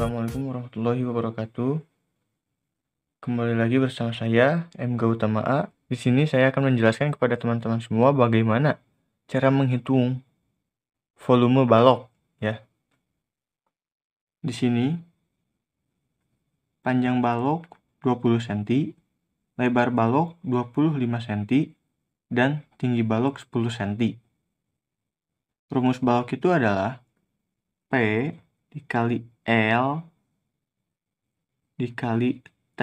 Assalamualaikum warahmatullahi wabarakatuh. Kembali lagi bersama saya M Gautama A. Di sini saya akan menjelaskan kepada teman-teman semua bagaimana cara menghitung volume balok ya. Di sini panjang balok 20 cm, lebar balok 25 cm, dan tinggi balok 10 cm. Rumus balok itu adalah P dikali L dikali T.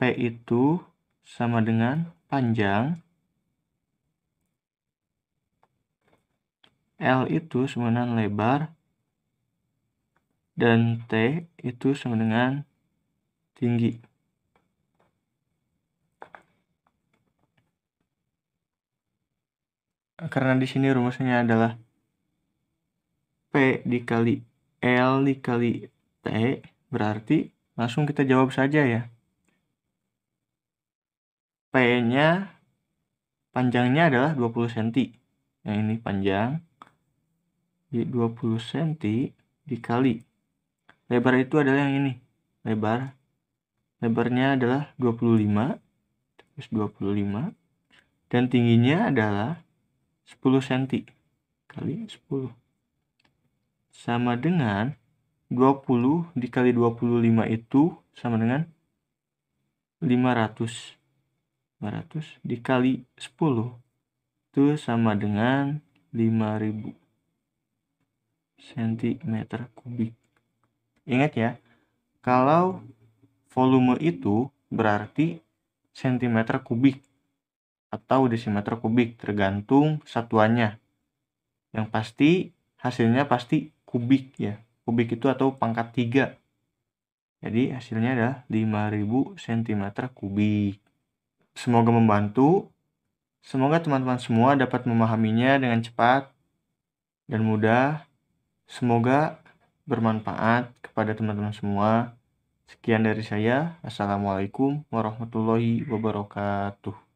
P itu sama dengan panjang. L itu sama dengan lebar. Dan T itu sama dengan tinggi. Karena di sini rumusnya adalah P dikali L dikali T berarti langsung kita jawab saja ya. P-nya panjangnya adalah 20 cm. Yang ini panjang. Jadi 20 cm dikali. Lebar itu adalah yang ini. Lebar. Lebarnya adalah 25. Terus 25. Dan tingginya adalah 10 cm. Kali 10 sama dengan 20 dikali 25 itu sama dengan 500. 500 dikali 10 itu sama dengan 5000 cm kubik. Ingat ya, kalau volume itu berarti cm kubik atau desimeter kubik tergantung satuannya. Yang pasti hasilnya pasti kubik ya kubik itu atau pangkat 3 jadi hasilnya adalah 5000 cm kubik semoga membantu semoga teman-teman semua dapat memahaminya dengan cepat dan mudah semoga bermanfaat kepada teman-teman semua sekian dari saya assalamualaikum warahmatullahi wabarakatuh